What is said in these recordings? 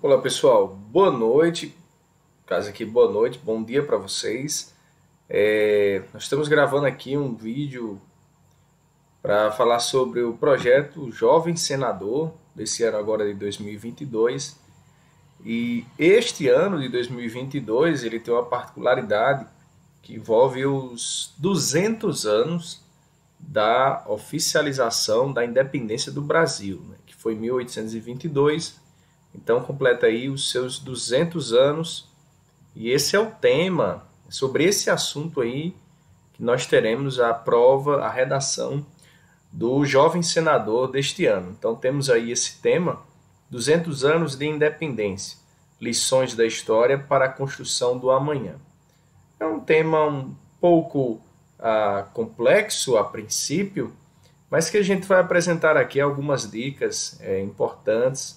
Olá pessoal, boa noite. Caso aqui, boa noite, bom dia para vocês. É, nós estamos gravando aqui um vídeo para falar sobre o projeto Jovem Senador desse ano agora de 2022. E este ano de 2022 ele tem uma particularidade que envolve os 200 anos da oficialização da independência do Brasil, né, que foi 1822 então completa aí os seus 200 anos e esse é o tema sobre esse assunto aí que nós teremos a prova, a redação do jovem senador deste ano. Então temos aí esse tema 200 anos de independência, lições da história para a construção do amanhã. É um tema um pouco ah, complexo a princípio, mas que a gente vai apresentar aqui algumas dicas é, importantes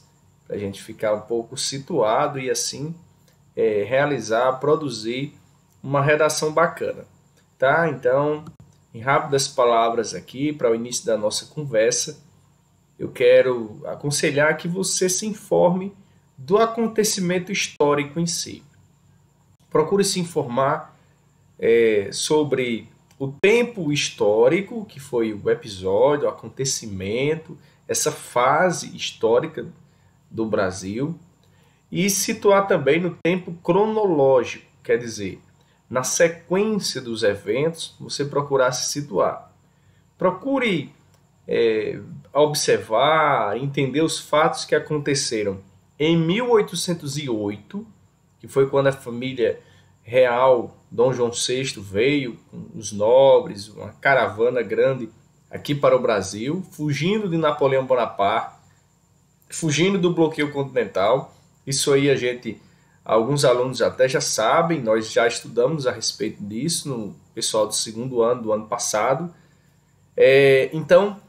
a gente ficar um pouco situado e assim é, realizar, produzir uma redação bacana. Tá? Então, em rápidas palavras aqui, para o início da nossa conversa, eu quero aconselhar que você se informe do acontecimento histórico em si. Procure se informar é, sobre o tempo histórico, que foi o episódio, o acontecimento, essa fase histórica do Brasil e situar também no tempo cronológico, quer dizer, na sequência dos eventos, você procurar se situar. Procure é, observar, entender os fatos que aconteceram em 1808, que foi quando a família real Dom João VI veio com os nobres, uma caravana grande aqui para o Brasil, fugindo de Napoleão Bonaparte fugindo do bloqueio continental. Isso aí a gente, alguns alunos até já sabem, nós já estudamos a respeito disso no pessoal do segundo ano do ano passado. É, então,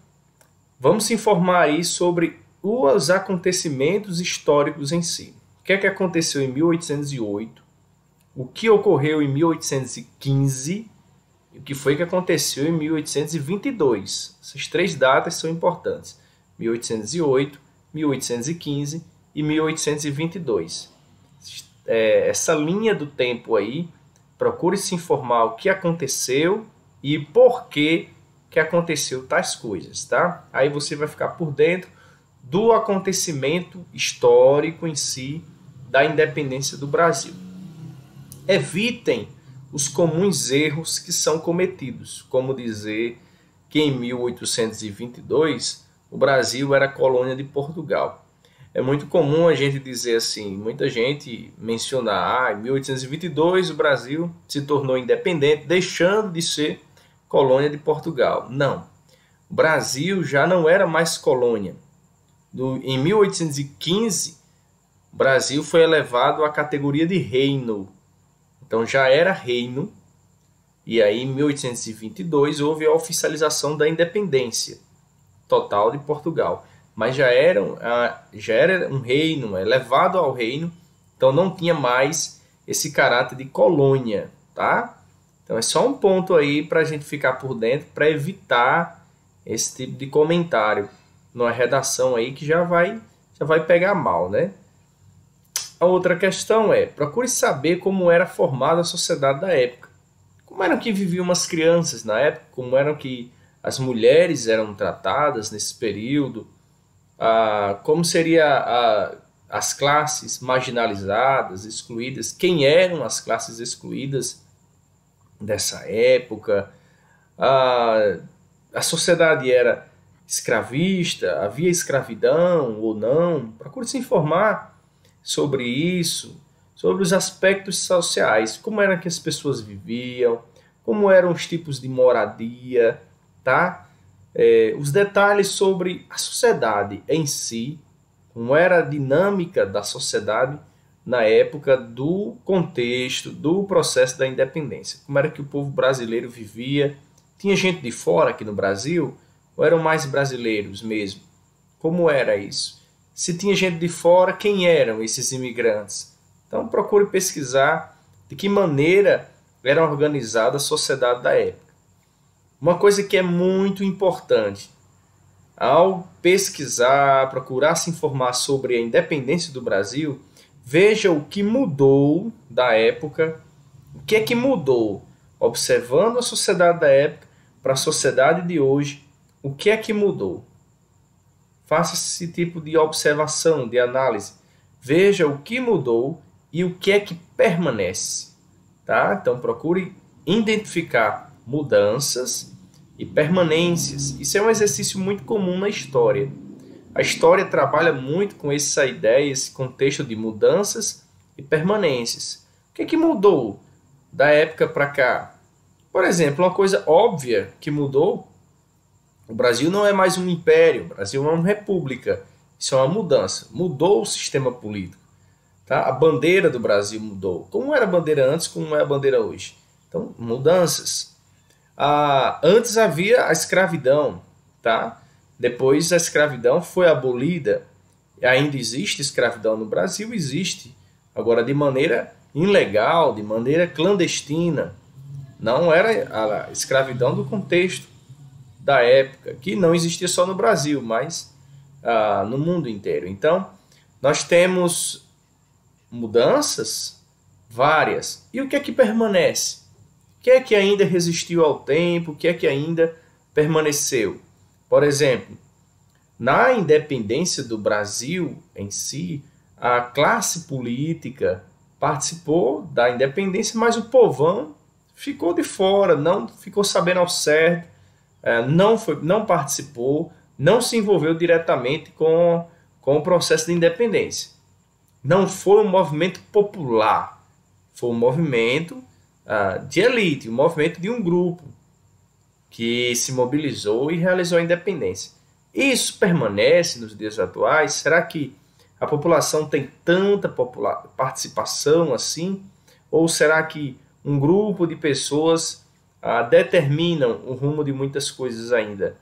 vamos se informar aí sobre os acontecimentos históricos em si. O que é que aconteceu em 1808? O que ocorreu em 1815? E o que foi que aconteceu em 1822? Essas três datas são importantes: 1808, 1815 e 1822. É, essa linha do tempo aí, procure se informar o que aconteceu e por que que aconteceu tais coisas, tá? Aí você vai ficar por dentro do acontecimento histórico em si da independência do Brasil. Evitem os comuns erros que são cometidos, como dizer que em 1822 o Brasil era colônia de Portugal. É muito comum a gente dizer assim, muita gente mencionar, ah, em 1822 o Brasil se tornou independente, deixando de ser colônia de Portugal. Não. O Brasil já não era mais colônia. Do, em 1815, o Brasil foi elevado à categoria de reino. Então já era reino. E aí, em 1822, houve a oficialização da independência total de Portugal. Mas já era, já era um reino elevado é ao reino, então não tinha mais esse caráter de colônia, tá? Então é só um ponto aí para a gente ficar por dentro para evitar esse tipo de comentário numa redação aí que já vai já vai pegar mal, né? A outra questão é: procure saber como era formada a sociedade da época. Como eram que viviam as crianças na época? Como eram que as mulheres eram tratadas nesse período, ah, como seria a, ah, as classes marginalizadas, excluídas, quem eram as classes excluídas dessa época. Ah, a sociedade era escravista, havia escravidão ou não. Procure se informar sobre isso, sobre os aspectos sociais, como era que as pessoas viviam, como eram os tipos de moradia, tá? É, os detalhes sobre a sociedade em si, como era a dinâmica da sociedade na época do contexto, do processo da independência. Como era que o povo brasileiro vivia? Tinha gente de fora aqui no Brasil? Ou eram mais brasileiros mesmo? Como era isso? Se tinha gente de fora, quem eram esses imigrantes? Então procure pesquisar de que maneira era organizada a sociedade da época. Uma coisa que é muito importante ao pesquisar, procurar se informar sobre a independência do Brasil, veja o que mudou da época, o que é que mudou, observando a sociedade da época para a sociedade de hoje, o que é que mudou. Faça esse tipo de observação, de análise. Veja o que mudou e o que é que permanece, tá? Então procure identificar mudanças e permanências. Isso é um exercício muito comum na história. A história trabalha muito com essa ideia, esse contexto de mudanças e permanências. O que, é que mudou da época para cá? Por exemplo, uma coisa óbvia que mudou: o Brasil não é mais um império, o Brasil é uma república. Isso é uma mudança. Mudou o sistema político. Tá? A bandeira do Brasil mudou. Como era a bandeira antes, como é a bandeira hoje. Então, mudanças ah, antes havia a escravidão, tá? Depois a escravidão foi abolida. Ainda existe escravidão no Brasil, existe. Agora de maneira ilegal, de maneira clandestina. Não era a escravidão do contexto da época, que não existia só no Brasil, mas ah, no mundo inteiro. Então, nós temos mudanças várias. E o que é que permanece? que é que ainda resistiu ao tempo, o que é que ainda permaneceu. Por exemplo, na independência do Brasil em si, a classe política participou da independência, mas o povão ficou de fora, não ficou sabendo ao certo, eh, não, foi, não participou, não se envolveu diretamente com, com o processo de independência. Não foi um movimento popular, foi um movimento ah, de elite, o um movimento de um grupo que se mobilizou e realizou a independência. Isso permanece nos dias atuais? Será que a população tem tanta participação assim? Ou será que um grupo de pessoas ah, determinam o rumo de muitas coisas ainda?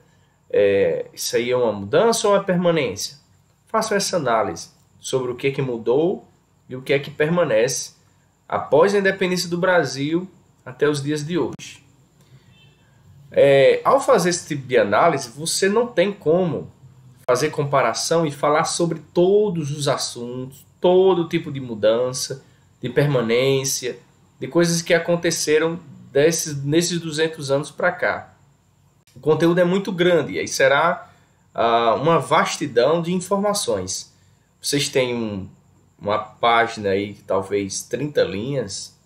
É, isso aí é uma mudança ou uma permanência? Façam essa análise sobre o que, é que mudou e o que é que permanece após a independência do Brasil até os dias de hoje. É, ao fazer esse tipo de análise, você não tem como fazer comparação e falar sobre todos os assuntos, todo tipo de mudança, de permanência, de coisas que aconteceram desses, nesses 200 anos para cá. O conteúdo é muito grande e aí será ah, uma vastidão de informações. Vocês têm um uma página aí, talvez 30 linhas,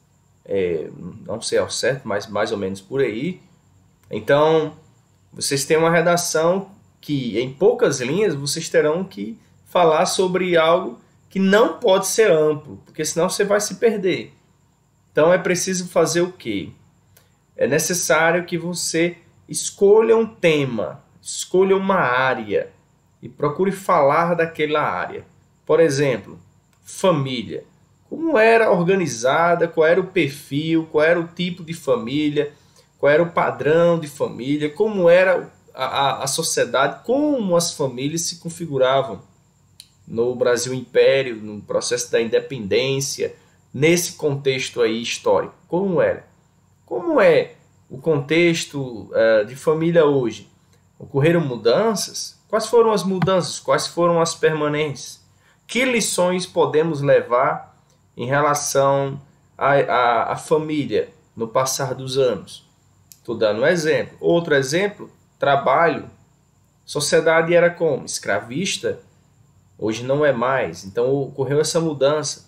é, não sei ao certo, mas mais ou menos por aí. Então, vocês têm uma redação que, em poucas linhas, vocês terão que falar sobre algo que não pode ser amplo, porque senão você vai se perder. Então, é preciso fazer o quê? É necessário que você escolha um tema, escolha uma área e procure falar daquela área. Por exemplo, família. Como era organizada, qual era o perfil, qual era o tipo de família, qual era o padrão de família, como era a, a sociedade, como as famílias se configuravam no Brasil Império, no processo da independência, nesse contexto aí histórico. Como era? Como é o contexto uh, de família hoje? Ocorreram mudanças? Quais foram as mudanças? Quais foram as permanentes? que lições podemos levar em relação à família no passar dos anos? Estou dando um exemplo. Outro exemplo, trabalho. Sociedade era como? Escravista? Hoje não é mais. Então ocorreu essa mudança.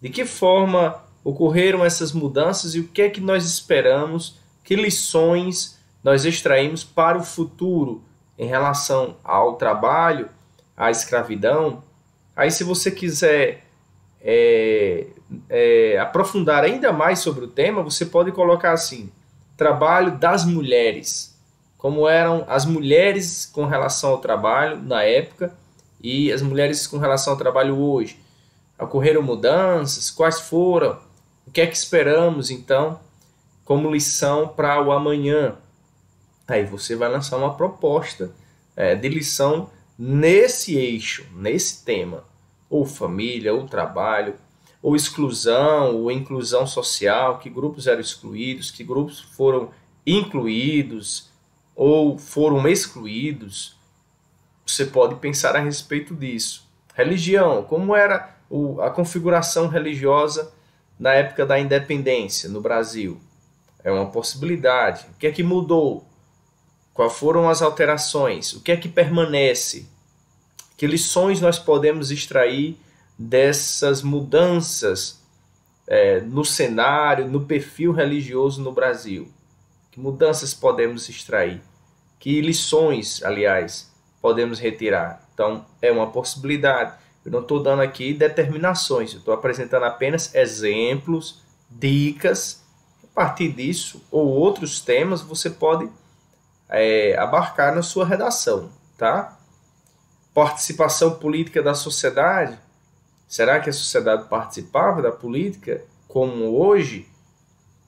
De que forma ocorreram essas mudanças e o que é que nós esperamos? Que lições nós extraímos para o futuro em relação ao trabalho, à escravidão, Aí, se você quiser é, é, aprofundar ainda mais sobre o tema, você pode colocar assim: trabalho das mulheres. Como eram as mulheres com relação ao trabalho na época e as mulheres com relação ao trabalho hoje. Ocorreram mudanças? Quais foram? O que é que esperamos então como lição para o amanhã? Aí você vai lançar uma proposta é, de lição nesse eixo, nesse tema ou família, ou trabalho, ou exclusão, ou inclusão social, que grupos eram excluídos, que grupos foram incluídos ou foram excluídos. Você pode pensar a respeito disso. Religião, como era a configuração religiosa na época da independência no Brasil? É uma possibilidade. O que é que mudou? Quais foram as alterações? O que é que permanece? Que lições nós podemos extrair dessas mudanças é, no cenário, no perfil religioso no Brasil? Que mudanças podemos extrair? Que lições, aliás, podemos retirar? Então, é uma possibilidade. Eu não estou dando aqui determinações, eu estou apresentando apenas exemplos, dicas. A partir disso, ou outros temas, você pode é, abarcar na sua redação, tá? participação política da sociedade? Será que a sociedade participava da política como hoje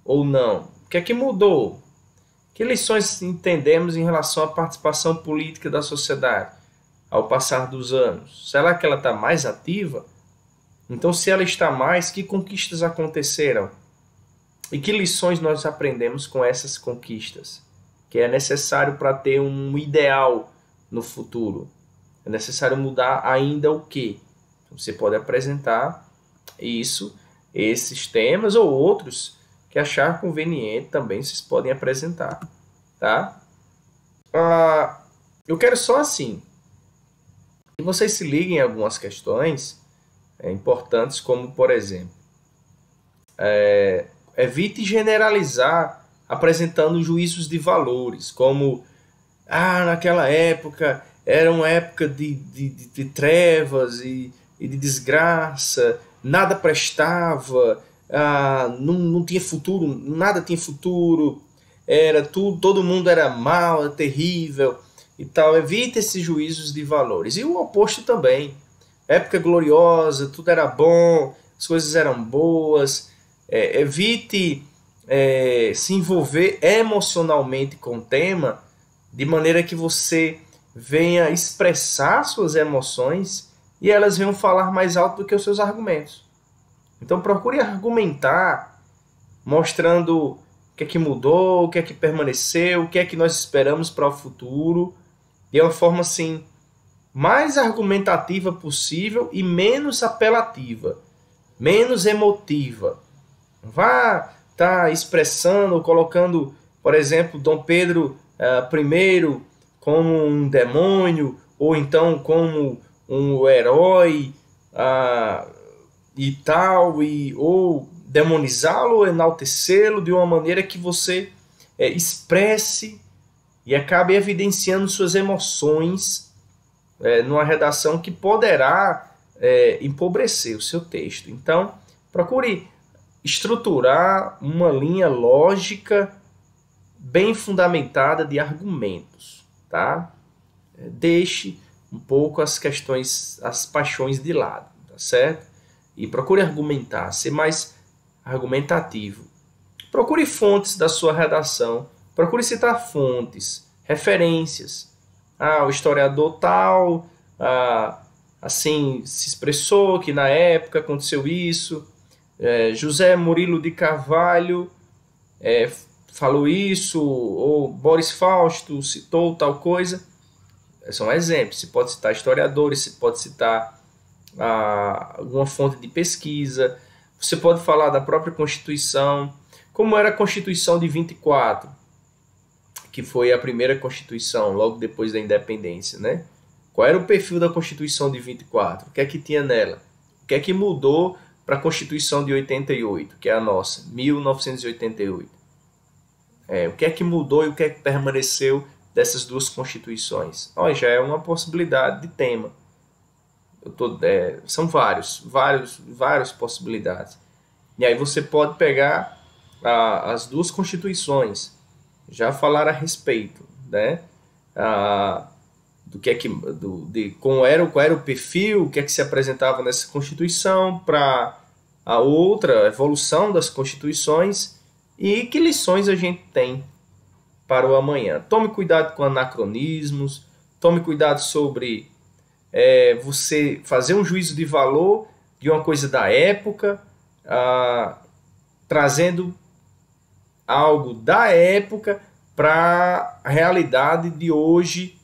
ou não? O que é que mudou? Que lições entendemos em relação à participação política da sociedade ao passar dos anos? Será que ela está mais ativa? Então, se ela está mais, que conquistas aconteceram? E que lições nós aprendemos com essas conquistas? Que é necessário para ter um ideal no futuro. É necessário mudar ainda o que? Então, você pode apresentar isso, esses temas ou outros que achar conveniente também vocês podem apresentar, tá? Ah, eu quero só assim que vocês se liguem a algumas questões é, importantes, como por exemplo, é, evite generalizar apresentando juízos de valores, como ah, naquela época era uma época de, de, de, de trevas e, e, de desgraça, nada prestava, ah, não, não tinha futuro, nada tinha futuro, era tudo, todo mundo era mal, era terrível e tal. Evita esses juízos de valores. E o oposto também. Época gloriosa, tudo era bom, as coisas eram boas. É, evite é, se envolver emocionalmente com o tema de maneira que você venha expressar suas emoções e elas venham falar mais alto do que os seus argumentos. Então procure argumentar, mostrando o que é que mudou, o que é que permaneceu, o que é que nós esperamos para o futuro, de é uma forma assim mais argumentativa possível e menos apelativa, menos emotiva. Vá estar tá expressando, colocando, por exemplo, Dom Pedro uh, eh, I como um demônio ou então como um herói ah, e tal e ou demonizá-lo, enaltecê-lo de uma maneira que você é, expresse e acabe evidenciando suas emoções é, numa redação que poderá é, empobrecer o seu texto. Então, procure estruturar uma linha lógica bem fundamentada de argumentos tá? É, deixe um pouco as questões, as paixões de lado, tá certo? E procure argumentar, ser mais argumentativo. Procure fontes da sua redação, procure citar fontes, referências. Ah, o historiador tal, ah, assim, se expressou que na época aconteceu isso. É, José Murilo de Carvalho é, falou isso, ou Boris Fausto citou tal coisa. São exemplos. você pode citar historiadores, você pode citar ah, alguma fonte de pesquisa. Você pode falar da própria Constituição. Como era a Constituição de 24, que foi a primeira Constituição logo depois da independência, né? Qual era o perfil da Constituição de 24? O que é que tinha nela? O que é que mudou para a Constituição de 88, que é a nossa, 1988? É, o que é que mudou e o que é que permaneceu dessas duas constituições? Olha, já é uma possibilidade de tema. Tô, é, são vários, vários, várias possibilidades. E aí você pode pegar a, as duas constituições, já falar a respeito, né? A, do que é que do, de como era qual era o perfil o que é que se apresentava nessa constituição para a outra evolução das constituições e que lições a gente tem para o amanhã? Tome cuidado com anacronismos, tome cuidado sobre é, você fazer um juízo de valor de uma coisa da época, ah, trazendo algo da época para a realidade de hoje,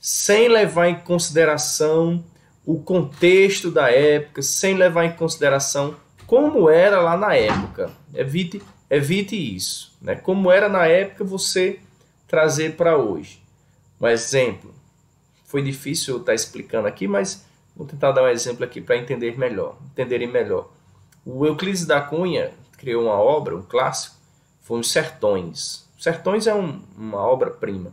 sem levar em consideração o contexto da época, sem levar em consideração como era lá na época. Evite Evite isso. Né? Como era na época, você trazer para hoje. Um exemplo. Foi difícil eu estar tá explicando aqui, mas vou tentar dar um exemplo aqui para entender melhor, entenderem melhor. O Euclides da Cunha criou uma obra, um clássico, foi os Sertões. Sertões é um, uma obra-prima.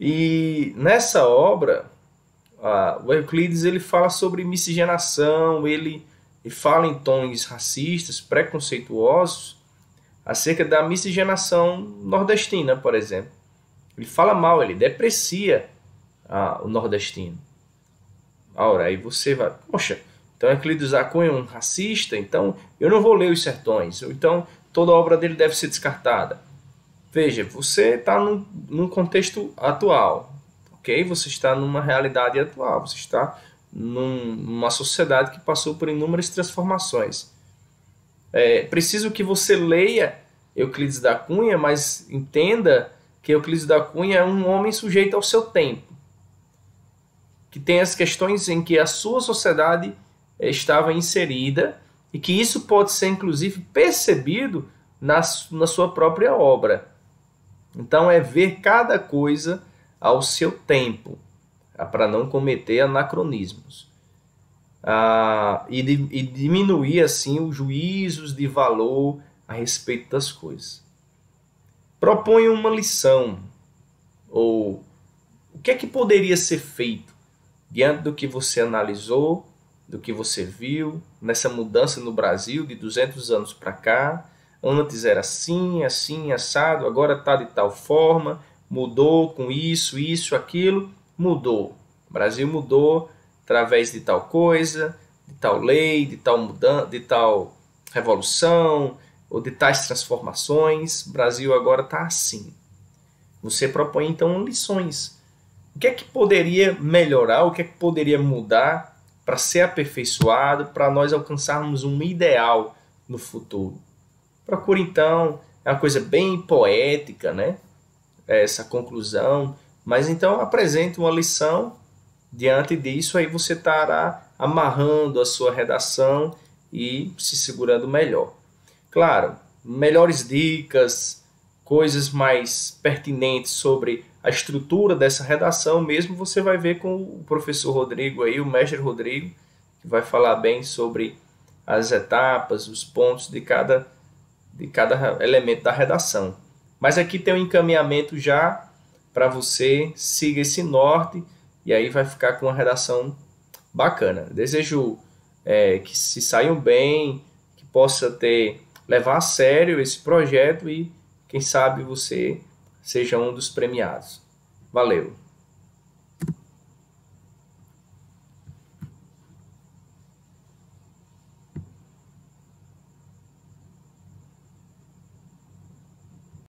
E nessa obra, a, o Euclides ele fala sobre miscigenação, ele, ele fala em tons racistas, preconceituosos, acerca da miscigenação nordestina, por exemplo. Ele fala mal, ele deprecia ah, o nordestino. Ora, aí você vai, poxa, então Euclides da Cunha é um racista, então eu não vou ler Os Sertões, ou então toda a obra dele deve ser descartada. Veja, você está num, num contexto atual, ok? Você está numa realidade atual, você está num, numa sociedade que passou por inúmeras transformações. É, preciso que você leia Euclides da Cunha, mas entenda que Euclides da Cunha é um homem sujeito ao seu tempo, que tem as questões em que a sua sociedade é, estava inserida e que isso pode ser inclusive percebido na, na sua própria obra. Então é ver cada coisa ao seu tempo, para não cometer anacronismos. Ah, e, de, e diminuir assim os juízos de valor a respeito das coisas. Propõe uma lição ou o que é que poderia ser feito diante do que você analisou, do que você viu nessa mudança no Brasil de 200 anos para cá? Antes era assim, assim, assado, agora está de tal forma, mudou com isso, isso, aquilo, mudou. O Brasil mudou através de tal coisa, de tal lei, de tal mudança, de tal revolução ou de tais transformações. O Brasil agora está assim. Você propõe então lições. O que é que poderia melhorar? O que é que poderia mudar para ser aperfeiçoado, para nós alcançarmos um ideal no futuro? Procure então, é uma coisa bem poética, né? Essa conclusão. Mas então apresente uma lição Diante disso, aí você estará amarrando a sua redação e se segurando melhor. Claro, melhores dicas, coisas mais pertinentes sobre a estrutura dessa redação, mesmo você vai ver com o professor Rodrigo aí, o mestre Rodrigo, que vai falar bem sobre as etapas, os pontos de cada, de cada elemento da redação. Mas aqui tem um encaminhamento já para você, siga esse norte e aí vai ficar com uma redação bacana. Desejo é, que se saiam bem, que possa ter levar a sério esse projeto e quem sabe você seja um dos premiados. Valeu!